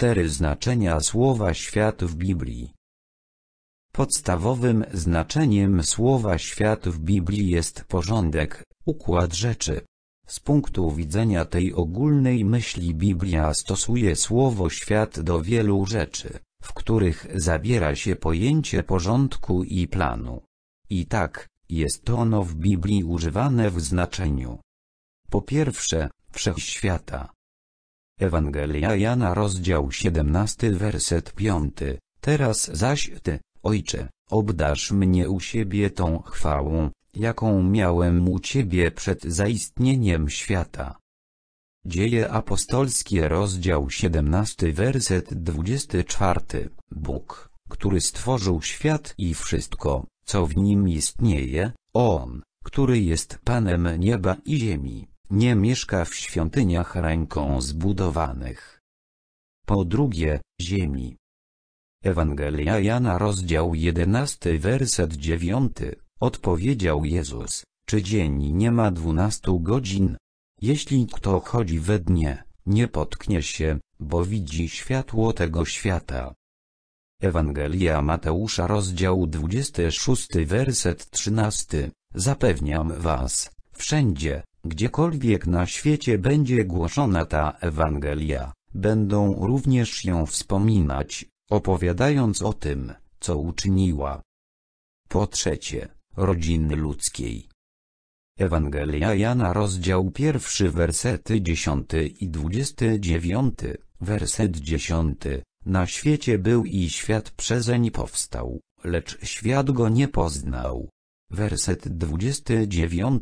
cztery znaczenia słowa świat w Biblii. Podstawowym znaczeniem słowa świat w Biblii jest porządek, układ rzeczy. Z punktu widzenia tej ogólnej myśli Biblia stosuje słowo świat do wielu rzeczy, w których zawiera się pojęcie porządku i planu. I tak, jest ono w Biblii używane w znaczeniu. Po pierwsze, wszechświata. Ewangelia Jana rozdział 17 werset 5, teraz zaś Ty, Ojcze, obdarz mnie u siebie tą chwałą, jaką miałem u Ciebie przed zaistnieniem świata. Dzieje apostolskie rozdział 17 werset 24, Bóg, który stworzył świat i wszystko, co w nim istnieje, On, który jest Panem nieba i ziemi nie mieszka w świątyniach ręką zbudowanych. Po drugie, ziemi. Ewangelia Jana rozdział 11 werset 9, odpowiedział Jezus, czy dzień nie ma dwunastu godzin? Jeśli kto chodzi we dnie, nie potknie się, bo widzi światło tego świata. Ewangelia Mateusza rozdział 26 werset 13, zapewniam was, wszędzie, Gdziekolwiek na świecie będzie głoszona ta Ewangelia, będą również ją wspominać, opowiadając o tym, co uczyniła. Po trzecie, rodziny ludzkiej. Ewangelia Jana rozdział pierwszy wersety 10 i 29, werset 10. Na świecie był i świat przezeń powstał, lecz świat go nie poznał. Werset 29.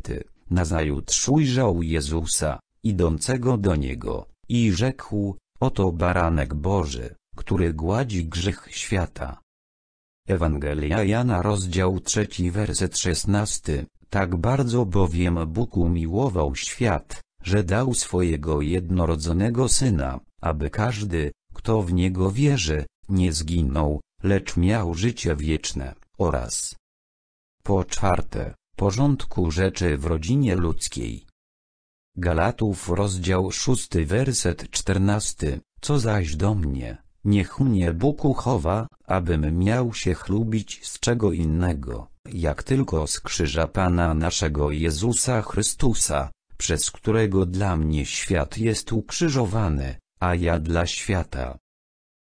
Nazajutrz ujrzał Jezusa, idącego do niego, i rzekł, oto baranek Boży, który gładzi grzech świata. Ewangelia Jana rozdział 3 werset 16, tak bardzo bowiem Bóg umiłował świat, że dał swojego jednorodzonego Syna, aby każdy, kto w Niego wierzy, nie zginął, lecz miał życie wieczne, oraz po czwarte, porządku rzeczy w rodzinie ludzkiej. Galatów rozdział 6 werset 14, co zaś do mnie, niech mnie Bóg uchowa, abym miał się chlubić z czego innego, jak tylko z krzyża Pana naszego Jezusa Chrystusa, przez którego dla mnie świat jest ukrzyżowany, a ja dla świata.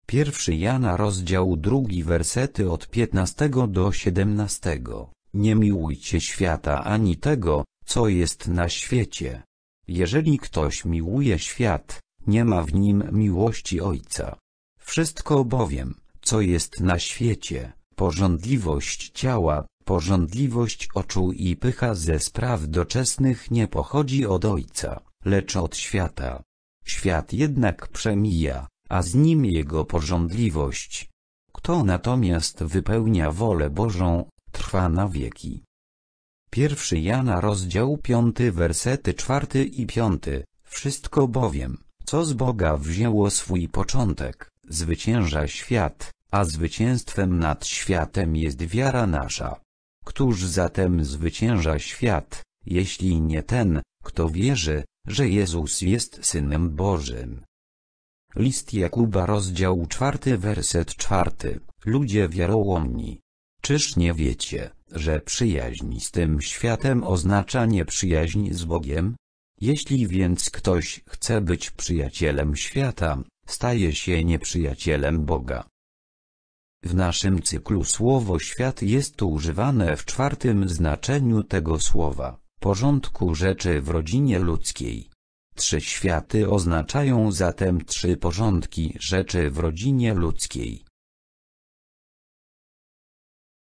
Pierwszy Jana rozdział 2 wersety od 15 do 17 nie miłujcie świata ani tego, co jest na świecie. Jeżeli ktoś miłuje świat, nie ma w nim miłości Ojca. Wszystko bowiem, co jest na świecie, porządliwość ciała, porządliwość oczu i pycha ze spraw doczesnych nie pochodzi od Ojca, lecz od świata. Świat jednak przemija, a z nim jego porządliwość. Kto natomiast wypełnia wolę Bożą, trwa na wieki. Pierwszy Jana rozdział 5 wersety 4 i 5, wszystko bowiem, co z Boga wzięło swój początek, zwycięża świat, a zwycięstwem nad światem jest wiara nasza. Któż zatem zwycięża świat, jeśli nie ten, kto wierzy, że Jezus jest Synem Bożym. List Jakuba rozdział 4 werset 4. Ludzie wiarołomni, Czyż nie wiecie, że przyjaźń z tym światem oznacza nieprzyjaźń z Bogiem? Jeśli więc ktoś chce być przyjacielem świata, staje się nieprzyjacielem Boga. W naszym cyklu słowo świat jest używane w czwartym znaczeniu tego słowa, porządku rzeczy w rodzinie ludzkiej. Trzy światy oznaczają zatem trzy porządki rzeczy w rodzinie ludzkiej.